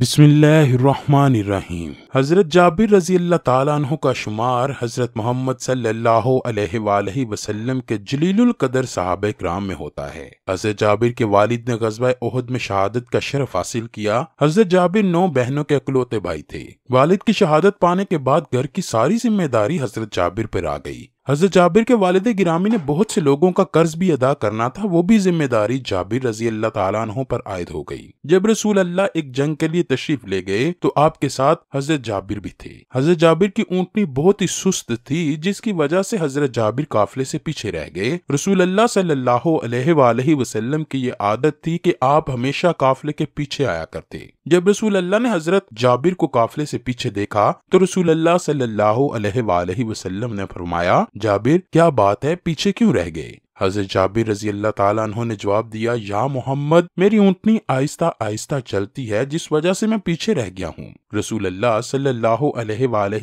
बिस्मिल्लाहिर्रहमानिर्रहीम हज़रत जाबिर रज़ी अल्लाह ताला का शुमार हज़रत मोहम्मद सल्लल्लाहु अलैहि वसल्लम के जलीलुल कदर साहब कराम में होता है हज़रत जाबिर के वालिद ने गजबा ओहद में शहादत का शरफ हासिल किया हज़रत जाबिर नौ बहनों के अकलौते भाई थे वालिद की शहादत पाने के बाद घर की सारी जिम्मेदारी हज़रत जाबिर पर आ गई हजरत जाबिर के वालद गिरामी ने बहुत से लोगों का कर्ज भी अदा करना था वो भी जिम्मेदारी जाबिर रजी अल्लाह तहों पर आयद हो गई जब रसूल अल्लाह एक जंग के लिए तशरीफ ले गए तो आपके साथ हजरत जाबिर भी थे हजरत जाबिर की ऊँटनी बहुत ही सुस्त थी जिसकी वजह से हजरत जाबिर काफिले से पीछे रह गए रसूल अल्लाह सल्लल्लाहु की ये आदत थी की आप हमेशा काफिले के पीछे आया करते जब रसूल अल्लाह ने हजरत जाबिर को काफिले से पीछे देखा तो रसूल अल्लाह सल्लल्लाहु ने फरमाया जाबिर क्या बात है पीछे क्यों रह गए हजरत जाबिर रजी अल्लाह तला ने जवाब दिया या मोहम्मद मेरी ऊँटनी आहिस्ता आहिस्ता चलती है जिस वजह से मैं पीछे रह गया हूँ रसूल अल्लाह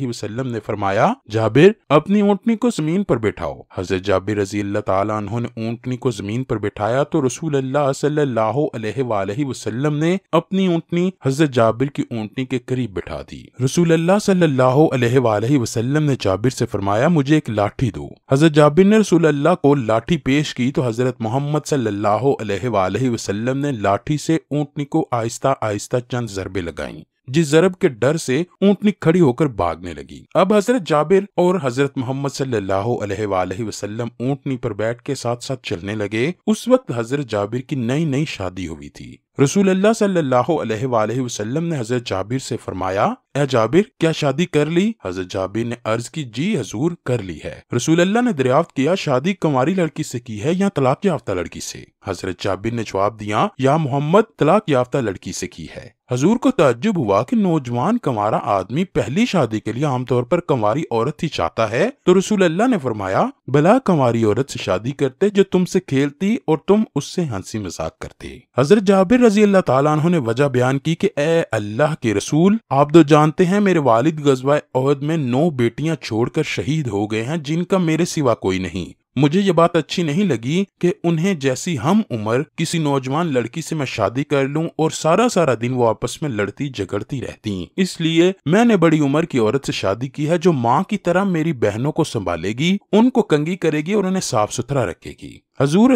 वसल्लम ने फरमाया जाबिर अपनी ऊँटनी को जमीन पर बैठाओ हजरत जाबिर रजी अल्लाह तला उन्होंने ऊँटनी को जमीन पर बैठाया तो रसूल अल्लाह वसल्लम ने अपनी ऊँटनी हजरत जाबिर की ऊँटनी के करीब बैठा दी रसूल अल्लाह वसल्लम ने जाबिर से फरमाया मुझे एक लाठी दो हजरत जाबिर ने रसूल अल्लाह को लाठी पेश की तो हज़रत मोहम्मद सल्लल्लाहु वसल्लम ने लाठी से ऊँटनी को आहिस्ता आहिस्ता चंद जरबे लगाई जिस जरब के डर से ऊँटनी खड़ी होकर भागने लगी अब हजरत जाबिर और हजरत मोहम्मद सल्लल्लाहु वसल्लम ऊँटनी पर बैठ के साथ साथ चलने लगे उस वक्त हजरत जाबिर की नई नई शादी हुई थी रसूल सल्लाम ने हजरत जाबिर से फरमाया ए जाबिर क्या शादी कर ली हजरत जाबिर ने अर्ज की जी हजूर कर ली है रसूल अल्लाह ने दरियाफ्त किया शादी कुमारी लड़की से की है या तलाक याफ्ता लड़की से हजरत जाबिर ने जवाब दिया या मोहम्मद तलाक याफ्ता लड़की से की है हजूर को तजुब हुआ कि नौजवान कंवारा आदमी पहली शादी के लिए आमतौर पर कंवारी औरत ही चाहता है तो रसूल अल्लाह ने फरमाया भला कंवारी औरत से शादी करते जो तुमसे खेलती और तुम उससे हंसी मजाक करते हजरत जाबिर रजी अल्लाह तु ने वजह बयान की कि ए अल्लाह के रसूल आप तो जानते हैं मेरे वालिद गजवा अहद में नौ बेटियां छोड़कर शहीद हो गए हैं जिनका मेरे सिवा कोई नहीं मुझे ये बात अच्छी नहीं लगी कि उन्हें जैसी हम उम्र किसी नौजवान लड़की से मैं शादी कर लूं और सारा सारा दिन वो आपस में लड़ती झगड़ती रहती इसलिए मैंने बड़ी उम्र की औरत से शादी की है जो माँ की तरह मेरी बहनों को संभालेगी उनको कंगी करेगी और उन्हें साफ सुथरा रखेगी हजूर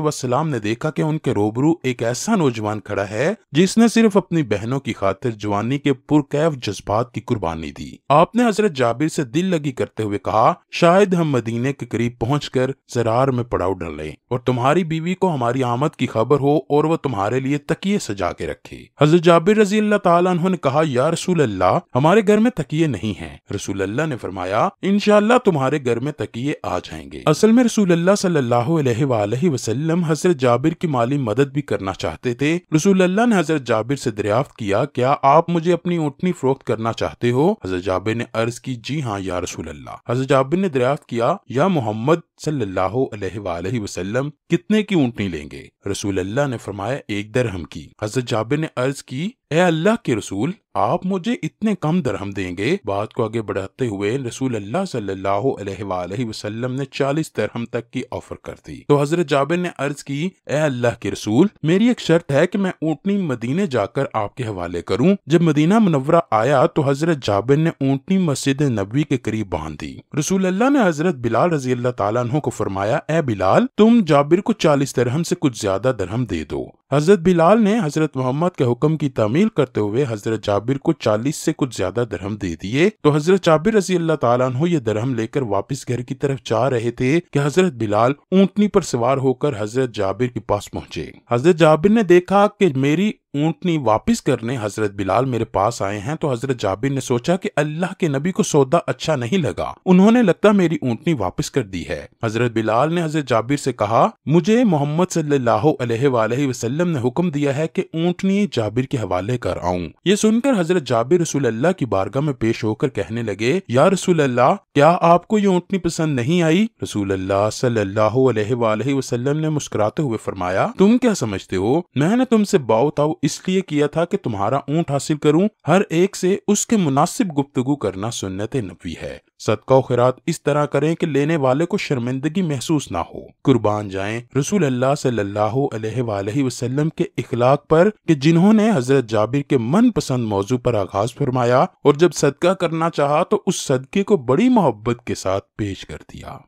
वसलाम ने देखा कि उनके रोबरू एक ऐसा नौजवान खड़ा है जिसने सिर्फ अपनी बहनों की खातिर जवानी के पुरकैफ जज्बात की कुर्बानी दी आपने हजरत जाबिर से दिल लगी करते हुए कहा शायद हम मदीने के करीब पहुँच कर जरार में पड़ाव डर लें और तुम्हारी बीवी को हमारी आमद की खबर हो और वह तुम्हारे लिए तकिए सजा के रखे हजरत जाबिर रजी अल्लाह तला ने कहा या रसूल अल्लाह हमारे घर में तकिए नहीं है रसूल अल्लाह ने फरमाया इनशाला तुम्हारे घर में तकिए आ जाएंगे असल में रसूल अल्लाह सल्लाह वसल्लम हजरत जाबिर की माली मदद भी करना चाहते थे रसुल्ला ने हजरत जाबिर से दरियाफ्त किया क्या आप मुझे अपनी ऊँटनी फरोख्त करना चाहते हो हजरत जाबिर ने अर्ज की जी हाँ या रसूल हजरत जाबिर ने दरियाफ्त किया या मोहम्मद सल्लाम कितने की ऊँटनी लेंगे रसूल अल्लाह ने फरमाया एक दरहम की हजरत जाबिर ने अर्ज की ए अल्लाह के रसूल आप मुझे इतने कम दरहम देंगे बात को आगे बढ़ाते हुए रसूल अल्लाह सल्लल्लाहु अलैहि वसल्लम ने चालीस दरहम तक की ऑफर कर दी तो हजरत जाबिर ने अर्ज की ए अल्लाह के रसूल मेरी एक शर्त है कि मैं ऊँटनी मदीने जाकर आपके हवाले करूँ जब मदीना मनवरा आया तो हजरत जाबिर ने ऊँटनी मस्जिद नबी के करीब बांध दी रसूल अल्लाह ने हजरत बिलाल रजी अल्लाह तला को फरमाया ए बिलाल तुम जाबिर को चालीस दरहम से कुछ ज्यादा दरहम दे दो हजरत बिलाल ने हजरत मोहम्मद के हुक्म की तमील करते हुए हजरत जाबिर को चालीस से कुछ ज्यादा दरहम दे दिए तो हजरत जाबिर रजी अल्लाह तु ये दरहम लेकर वापस घर की तरफ जा रहे थे कि हजरत बिलाल ऊँटनी पर सवार होकर हजरत जाबिर के पास पहुँचे हजरत जाबिर ने देखा कि मेरी ऊँटनी वापस करने हजरत बिलाल मेरे पास आए हैं तो हजरत जाबिर ने सोचा कि अल्लाह के नबी को सौदा अच्छा नहीं लगा उन्होंने लगता मेरी ऊँटनी वापस कर दी है हजरत बिलाल ने हजरत जाबिर से कहा मुझे मोहम्मद सल्लल्लाहु अलैहि वसल्लम ने हुक्म दिया है कि ऊँटनी जाबिर के हवाले कर आऊँ ये सुनकर हजरत जाबिर रसूल अल्लाह की बारगाह में पेश होकर कहने लगे या रसूल अल्लाह क्या आपको ये ऊँटनी पसंद नहीं आई रसूल अल्लाह सल्लल्लाहु अलैहि वसल्लम ने मुस्कुराते हुए फरमाया तुम क्या समझते हो मैंने तुमसे बाओ ताओ इसलिए किया था कि तुम्हारा ऊँट हासिल करूं हर एक से उसके मुनासिब गुप्तगु करना सुन्नत नबी है सदका खैरात इस तरह करें कि लेने वाले को शर्मिंदगी महसूस ना हो कुर्बान जाए रसूल अल्लाह सल्लल्लाहु अलैहि वसल्लम के इखलाक पर कि जिन्होंने हजरत जाबिर के मन पसंद मौजू पर आगाज फरमाया और जब सदका करना चाहा तो उस सदके को बड़ी मोहब्बत के साथ पेश कर दिया